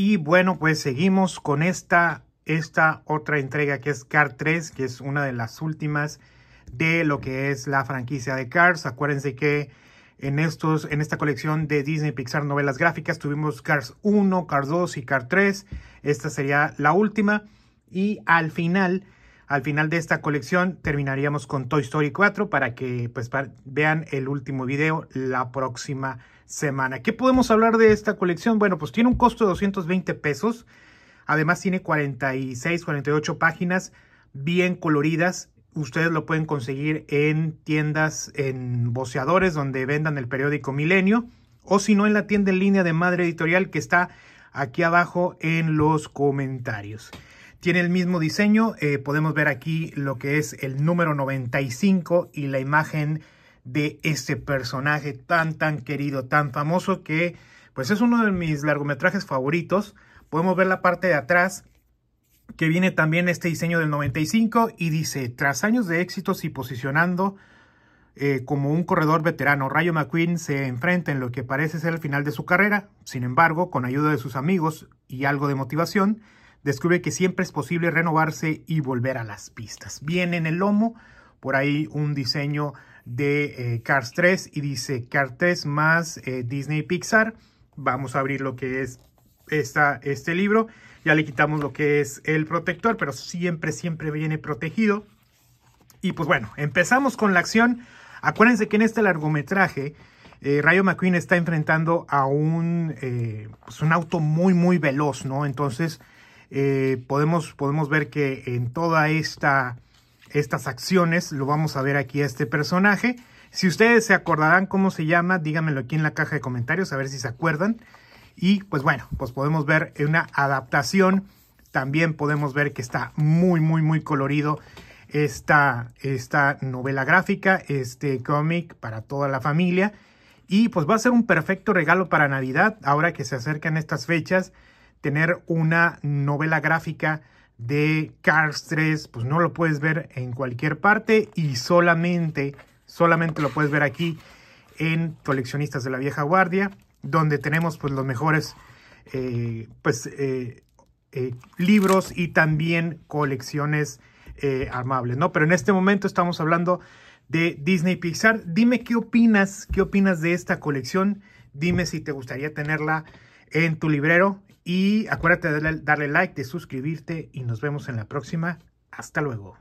Y bueno, pues seguimos con esta, esta otra entrega que es Car 3, que es una de las últimas de lo que es la franquicia de Cars. Acuérdense que en, estos, en esta colección de Disney Pixar novelas gráficas tuvimos Cars 1, Cars 2 y Cars 3. Esta sería la última. Y al final al final de esta colección terminaríamos con Toy Story 4 para que pues, vean el último video la próxima semana. ¿Qué podemos hablar de esta colección? Bueno, pues tiene un costo de 220 pesos. Además tiene 46, 48 páginas bien coloridas. Ustedes lo pueden conseguir en tiendas, en boceadores donde vendan el periódico Milenio. O si no, en la tienda en línea de Madre Editorial que está aquí abajo en los comentarios. Tiene el mismo diseño, eh, podemos ver aquí lo que es el número 95 y la imagen de este personaje tan, tan querido, tan famoso que pues es uno de mis largometrajes favoritos. Podemos ver la parte de atrás que viene también este diseño del 95 y dice, tras años de éxitos y posicionando eh, como un corredor veterano, Rayo McQueen se enfrenta en lo que parece ser el final de su carrera. Sin embargo, con ayuda de sus amigos y algo de motivación, descubre que siempre es posible renovarse y volver a las pistas. Viene en el lomo, por ahí un diseño de eh, Cars 3 y dice Cars 3 más eh, Disney Pixar. Vamos a abrir lo que es esta, este libro. Ya le quitamos lo que es el protector, pero siempre, siempre viene protegido. Y pues bueno, empezamos con la acción. Acuérdense que en este largometraje, eh, Rayo McQueen está enfrentando a un, pues un auto muy, muy veloz, ¿no? Entonces, eh, podemos, podemos ver que en todas esta, estas acciones lo vamos a ver aquí a este personaje. Si ustedes se acordarán cómo se llama, díganmelo aquí en la caja de comentarios, a ver si se acuerdan. Y pues bueno, pues podemos ver una adaptación. También podemos ver que está muy, muy, muy colorido esta, esta novela gráfica, este cómic para toda la familia. Y pues va a ser un perfecto regalo para Navidad, ahora que se acercan estas fechas tener una novela gráfica de Cars 3, pues no lo puedes ver en cualquier parte y solamente, solamente lo puedes ver aquí en Coleccionistas de la Vieja Guardia, donde tenemos pues los mejores eh, pues, eh, eh, libros y también colecciones armables, ¿no? Pero en este momento estamos hablando de Disney Pixar. Dime qué opinas, qué opinas de esta colección. Dime si te gustaría tenerla en tu librero y acuérdate de darle, like, de suscribirte y nos vemos en la próxima. Hasta luego.